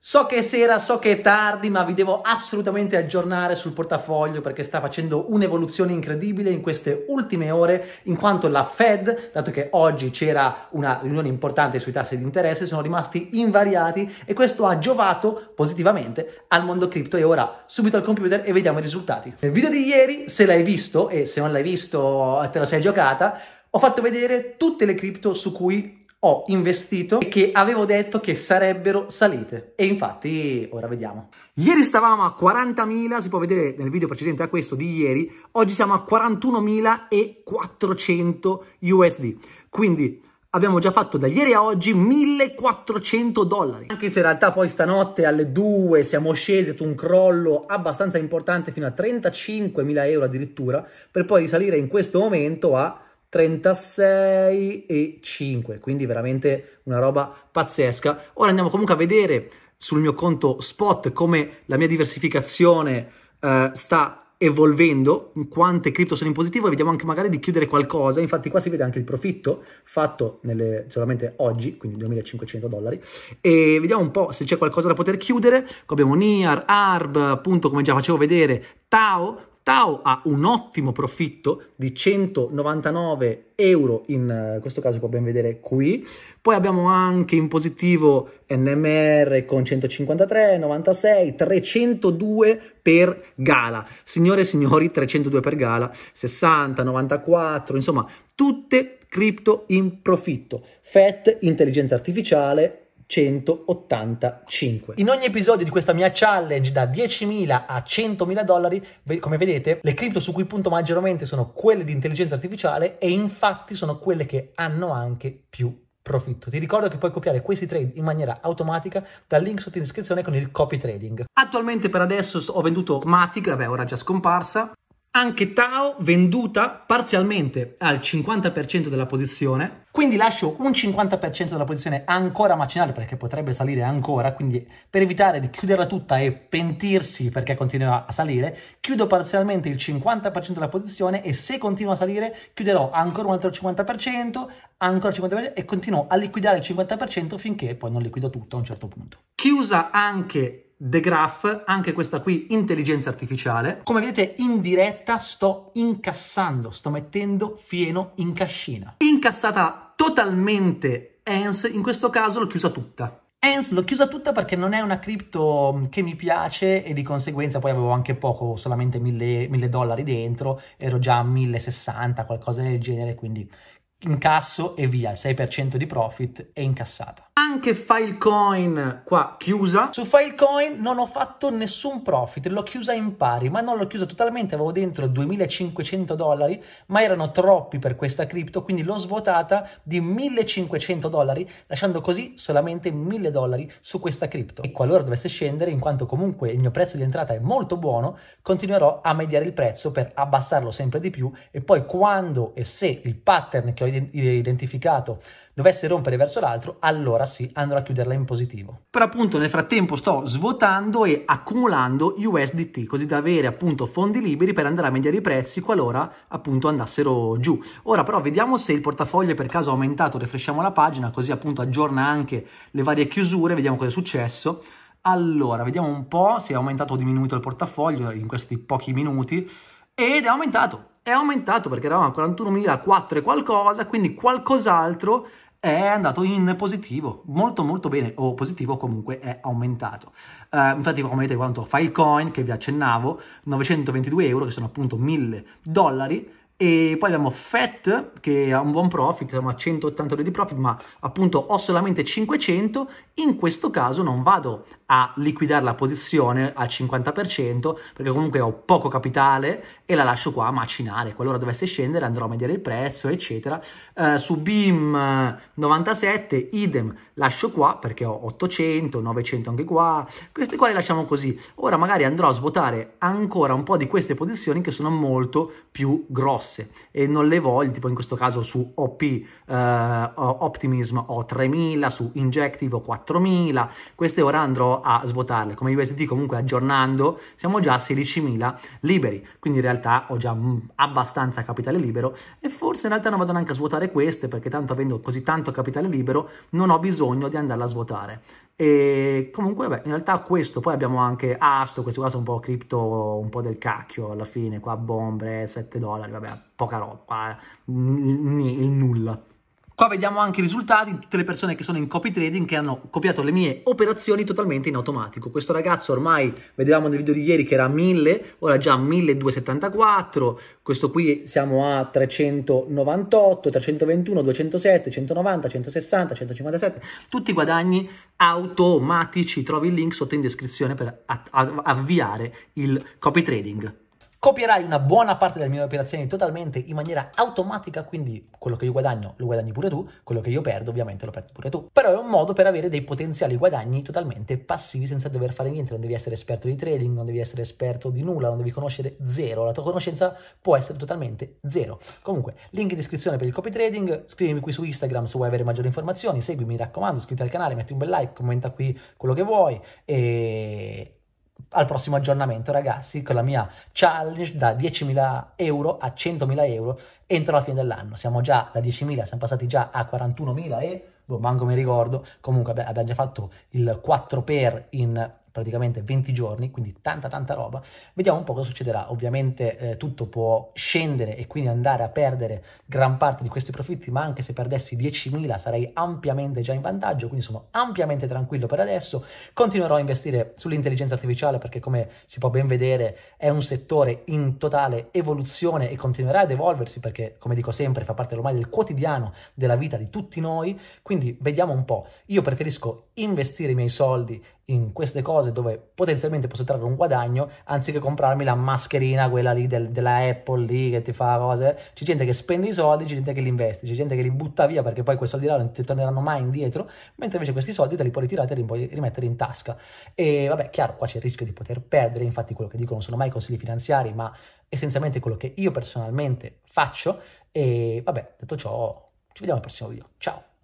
So che è sera, so che è tardi, ma vi devo assolutamente aggiornare sul portafoglio perché sta facendo un'evoluzione incredibile in queste ultime ore, in quanto la Fed, dato che oggi c'era una riunione importante sui tassi di interesse, sono rimasti invariati e questo ha giovato positivamente al mondo cripto. E ora subito al computer e vediamo i risultati. Nel video di ieri, se l'hai visto e se non l'hai visto te la sei giocata, ho fatto vedere tutte le cripto su cui ho investito e che avevo detto che sarebbero salite. E infatti ora vediamo. Ieri stavamo a 40.000, si può vedere nel video precedente a questo di ieri, oggi siamo a 41.400 USD. Quindi abbiamo già fatto da ieri a oggi 1400 dollari. Anche se in realtà poi stanotte alle 2 siamo scesi ad un crollo abbastanza importante fino a 35.000 euro addirittura, per poi risalire in questo momento a 36 e 5, quindi veramente una roba pazzesca. Ora andiamo comunque a vedere sul mio conto spot come la mia diversificazione eh, sta evolvendo, quante cripto sono in positivo e vediamo anche magari di chiudere qualcosa. Infatti qua si vede anche il profitto fatto nelle, solamente oggi, quindi 2500 dollari. E vediamo un po' se c'è qualcosa da poter chiudere. Qua abbiamo NIR, ARB, appunto come già facevo vedere, TAO, Tao ha un ottimo profitto di 199 euro, in eh, questo caso si ben vedere qui. Poi abbiamo anche in positivo NMR con 153, 96, 302 per gala. Signore e signori, 302 per gala, 60, 94, insomma, tutte cripto in profitto. FET, intelligenza artificiale, 185. In ogni episodio di questa mia challenge da 10.000 a 100.000 dollari, come vedete, le cripto su cui punto maggiormente sono quelle di intelligenza artificiale e infatti sono quelle che hanno anche più Profitto. Ti ricordo che puoi copiare questi trade in maniera automatica dal link sotto in descrizione con il copy trading. Attualmente per adesso ho venduto Matic, vabbè ora è già scomparsa, anche Tao venduta parzialmente al 50% della posizione. Quindi lascio un 50% della posizione ancora macinale perché potrebbe salire ancora, quindi per evitare di chiuderla tutta e pentirsi perché continua a salire, chiudo parzialmente il 50% della posizione e se continua a salire chiuderò ancora un altro 50%, ancora 50% e continuo a liquidare il 50% finché poi non liquido tutto a un certo punto. Chiusa anche The Graph, anche questa qui intelligenza artificiale. Come vedete in diretta sto incassando, sto mettendo fieno in cascina. Incassata totalmente ENS, in questo caso l'ho chiusa tutta. ENS l'ho chiusa tutta perché non è una cripto mm, che mi piace e di conseguenza poi avevo anche poco, solamente mille dollari dentro, ero già a 1060, qualcosa del genere, quindi incasso e via, il 6% di profit è incassata anche Filecoin qua chiusa. Su Filecoin non ho fatto nessun profit, l'ho chiusa in pari, ma non l'ho chiusa totalmente, avevo dentro 2500 dollari, ma erano troppi per questa cripto, quindi l'ho svuotata di 1500 dollari, lasciando così solamente 1000 dollari su questa cripto. E qualora dovesse scendere, in quanto comunque il mio prezzo di entrata è molto buono, continuerò a mediare il prezzo per abbassarlo sempre di più e poi quando e se il pattern che ho identificato dovesse rompere verso l'altro, allora sì sì andrò a chiuderla in positivo. Per appunto nel frattempo sto svuotando e accumulando USDT così da avere appunto fondi liberi per andare a mediare i prezzi qualora appunto andassero giù. Ora però vediamo se il portafoglio per caso ha aumentato, refresciamo la pagina così appunto aggiorna anche le varie chiusure, vediamo cosa è successo. Allora, vediamo un po' se è aumentato o diminuito il portafoglio in questi pochi minuti. Ed è aumentato, è aumentato perché eravamo a 41.400 e qualcosa, quindi qualcos'altro è andato in positivo, molto molto bene, o positivo comunque è aumentato. Uh, infatti come vedete quanto Filecoin, che vi accennavo, 922 euro, che sono appunto 1000 dollari, e poi abbiamo FET che ha un buon profit, siamo a 180 euro di profit, ma appunto ho solamente 500. In questo caso non vado a liquidare la posizione al 50% perché comunque ho poco capitale e la lascio qua a macinare. Qualora dovesse scendere andrò a mediare il prezzo, eccetera. Eh, su BIM 97, eh, idem, lascio qua perché ho 800, 900 anche qua. Questi qua le lasciamo così. Ora magari andrò a svuotare ancora un po' di queste posizioni che sono molto più grosse grosse e non le voglio, tipo in questo caso su OP eh, Optimism ho 3000, su Injective ho 4000, queste ora andrò a svuotarle, come USD comunque aggiornando siamo già a 16000 liberi, quindi in realtà ho già mm, abbastanza capitale libero e forse in realtà non vado neanche a svuotare queste perché tanto avendo così tanto capitale libero non ho bisogno di andarla a svuotare. E comunque, beh, in realtà questo, poi abbiamo anche Asto, questi qua sono un po' cripto, un po' del cacchio alla fine, qua bombe, 7 dollari, vabbè, poca roba, eh. il nulla. Qua vediamo anche i risultati di tutte le persone che sono in copy trading che hanno copiato le mie operazioni totalmente in automatico. Questo ragazzo ormai, vedevamo nel video di ieri che era 1000, ora già 1274, questo qui siamo a 398, 321, 207, 190, 160, 157, tutti guadagni automatici. Trovi il link sotto in descrizione per avviare il copy trading. Copierai una buona parte delle mie operazioni totalmente in maniera automatica, quindi quello che io guadagno lo guadagni pure tu, quello che io perdo ovviamente lo perdi pure tu. Però è un modo per avere dei potenziali guadagni totalmente passivi senza dover fare niente, non devi essere esperto di trading, non devi essere esperto di nulla, non devi conoscere zero, la tua conoscenza può essere totalmente zero. Comunque, link in descrizione per il copy trading, scrivimi qui su Instagram se vuoi avere maggiori informazioni, seguimi mi raccomando, iscriviti al canale, metti un bel like, commenta qui quello che vuoi e al prossimo aggiornamento, ragazzi, con la mia challenge da 10.000 euro a 100.000 euro entro la fine dell'anno. Siamo già da 10.000, siamo passati già a 41.000 e boh, manco mi ricordo. Comunque, beh, abbiamo già fatto il 4 per in praticamente 20 giorni, quindi tanta tanta roba. Vediamo un po' cosa succederà. Ovviamente eh, tutto può scendere e quindi andare a perdere gran parte di questi profitti, ma anche se perdessi 10.000 sarei ampiamente già in vantaggio, quindi sono ampiamente tranquillo per adesso. Continuerò a investire sull'intelligenza artificiale perché come si può ben vedere è un settore in totale evoluzione e continuerà ad evolversi perché come dico sempre fa parte ormai del quotidiano della vita di tutti noi, quindi vediamo un po'. Io preferisco investire i miei soldi in queste cose dove potenzialmente posso trarre un guadagno anziché comprarmi la mascherina, quella lì del, della Apple lì che ti fa cose. C'è gente che spende i soldi, c'è gente che li investe, c'è gente che li butta via perché poi quei soldi là non ti torneranno mai indietro, mentre invece questi soldi te li puoi ritirare e li puoi rimettere in tasca. E vabbè, chiaro, qua c'è il rischio di poter perdere, infatti quello che dico non sono mai consigli finanziari, ma essenzialmente quello che io personalmente faccio. E vabbè, detto ciò, ci vediamo al prossimo video. Ciao!